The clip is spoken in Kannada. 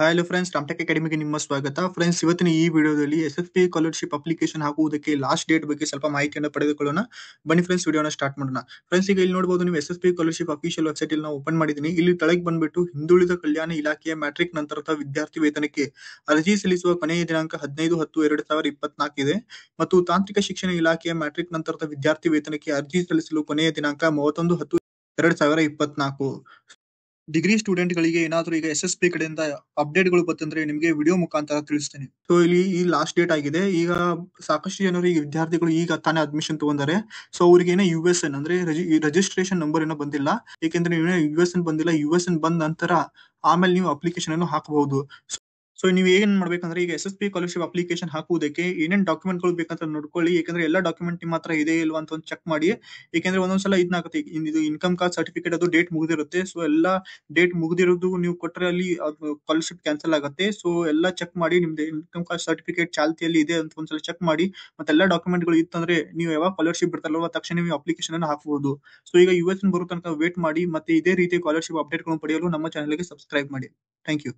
ಹಾಯ್ ಹಲೋ ಫ್ರೆಂಡ್ಸ್ ರಾಮ್ಟೆಕ್ ಅಕಾಡೆಮಿಗೆ ನಿಮ್ಮ ಸ್ವಾಗತ ಫ್ರೆಂಡ್ಸ್ ಇವತ್ತಿನ ಈ ವಿಡಿಯೋದಲ್ಲಿ S S P scholarship application ಹಾಕುವುದಕ್ಕೆ ಲಾಸ್ಟ್ ಡೇಟ್ ಬಗ್ಗೆ ಸ್ವಲ್ಪ ಮಾಹಿತಿಯನ್ನು ಪಡೆದುಕೊಳ್ಳೋಣ ಬನ್ನಿ ಫ್ರೆಂಡ್ಸ್ ವಿಡಿಯೋನ ಸ್ಟಾರ್ಟ್ ಮಾಡೋಣ ಫ್ರೆಂಡ್ಸ್ ಈಗ ಇಲ್ಲಿ ನೋಡಬಹುದು ನೀವು S S P scholarship official website ಇಲ್ಲಿ ನಾವು ಓಪನ್ ಮಾಡಿದ್ದೀನಿ ಇಲ್ಲಿ ತಳಗೆ ಬಂದ್ಬಿಟ್ಟು ಹಿಂದುಳಿದ ಕಲ್ಯಾಣ ಇಲಾಖೆಯ ಮ್ಯಾಟ್ರಿಕ್ ನಂತರದ ವಿದ್ಯಾರ್ಥಿ ವೇತನಕ್ಕೆ ಅರ್ಜಿ ಸಲ್ಲಿಸುವ ಕೊನೆಯ ದಿನಾಂಕ ಹದಿನೈದು ಹತ್ತು ಎರಡು ಸಾವಿರ ಇದೆ ಮತ್ತು ತಾಂತ್ರಿಕ ಶಿಕ್ಷಣ ಇಲಾಖೆಯ ಮ್ಯಾಟ್ರಿಕ್ ನಂತರದ ವಿದ್ಯಾರ್ಥಿ ವೇತನಕ್ಕೆ ಅರ್ಜಿ ಸಲ್ಲಿಸಲು ಕೊನೆಯ ದಿನಾಂಕ ಮೂವತ್ತೊಂದು ಹತ್ತು ಎರಡು ಸಾವಿರ ಇಪ್ಪತ್ನಾಲ್ಕು ಡಿಗ್ರಿ ಸ್ಟೂಡೆಂಟ್ ಗಳಿಗೆ ಏನಾದ್ರು ಈಗ ಎಸ್ ಎಸ್ ಪಿ ಕಡೆಯಿಂದ ಅಪ್ಡೇಟ್ ಗಳು ಬಂತಂದ್ರೆ ನಿಮಗೆ ವಿಡಿಯೋ ಮುಖಾಂತರ ತಿಳಿಸ್ತೇನೆ ಸೊ ಇಲ್ಲಿ ಈ ಲಾಸ್ಟ್ ಡೇಟ್ ಆಗಿದೆ ಈಗ ಸಾಕಷ್ಟು ಜನರು ಈ ವಿದ್ಯಾರ್ಥಿಗಳು ಈಗ ತಾನೇ ಅಡ್ಮಿಷನ್ ತಗೊಂಡಾರೆ ಸೊ ಅವ್ರಿಗೆ ಏನೋ ಯು ಎಸ್ ಎನ್ ಅಂದ್ರೆ ರಿಜಿಸ್ಟ್ರೇಷನ್ ನಂಬರ್ ಏನೋ ಬಂದಿಲ್ಲ ಏಕೆಂದ್ರೆ ಯು ಎಸ್ ಎನ್ ಬಂದಿಲ್ಲ ಯು ಎಸ್ ಎನ್ ಬಂದ ನಂತರ ಆಮೇಲೆ ನೀವು ಅಪ್ಲಿಕೇಶನ್ ಅನ್ನು ಹಾಕಬಹುದು ಸೊ ನೀವು ಏನ್ ಮಾಡ್ಬೇಕಂದ್ರೆ ಈಗ S S P scholarship application ಹಾಕುವುದಕ್ಕೆ ಏನೇನು ಡಾಕ್ಯುಮೆಂಟ್ ಗಳು ಬೇಕಂತ ನೋಡ್ಕೊಳ್ಳಿ ಯಾಕಂದ್ರೆ ಎಲ್ಲ ಡಾಕ್ಯುಮೆಂಟ್ ನಿಮ್ಮ ಹತ್ರ ಇದೆ ಇಲ್ವಾ ಅಂತ ಒಂದು ಚೆಕ್ ಮಾಡಿ ಯಾಕಂದ್ರೆ ಒಂದೊಂದ್ಸಲ ಇದಾಗುತ್ತೆ ಇದು ಇನ್ಕಮ್ ಕಾರ್ಡ್ ಸರ್ಟಿಫಿಕೇಟ್ ಅದು ಡೇಟ್ ಮುಗಿದಿರುತ್ತೆ ಸೊ ಎಲ್ಲ ಡೇಟ್ ಮುಗಿದಿರೋದು ನೀವು ಕೊಟ್ಟರೆ ಅಲ್ಲಿ ಸ್ಕಾಲರ್ಶಿಪ್ ಕ್ಯಾನ್ಸಲ್ ಆಗುತ್ತೆ ಸೊ ಎಲ್ಲ ಚೆಕ್ ಮಾಡಿ ನಿಮ್ದು ಇನ್ಕಮ್ ಕಾರ್ಡ್ ಸರ್ಟಿಫಿಕೇಟ್ ಚಾಲ್ತಿಯಲ್ಲಿ ಇದೆ ಅಂತ ಒಂದ್ಸಲ ಚೆಕ್ ಮಾಡಿ ಮತ್ತೆಲ್ಲ ಡಾಕ್ಯುಮೆಂಟ್ ಗಳು ಇತ್ತಂದ್ರೆ ನೀವು ಯಾವಾಗ ಸ್ಕಾಲರ್ಶಿಪ್ ಬಿಡ್ತಾರಲ್ವ ತಕ್ಷಣ ನೀವು ಅಪ್ಲಿಕೇಶನ್ ಅನ್ನು ಹಾಕಬಹುದು ಸೊ ಈಗ ಯುಎಸ್ ಬರೋ ತನಕ ವೇಟ್ ಮಾಡಿ ಮತ್ತೆ ಇದೇ ರೀತಿ ಸ್ಕಾಲರ್ಶಿಪ್ ಅಪ್ಡೇಟ್ ಗಳನ್ನು ಪಡೆಯಲು ನಮ್ಮ ಚಾನಲ್ಗೆ ಸಬ್ಸ್ಕ್ರೈಬ್ ಮಾಡಿ ಥ್ಯಾಂಕ್ ಯು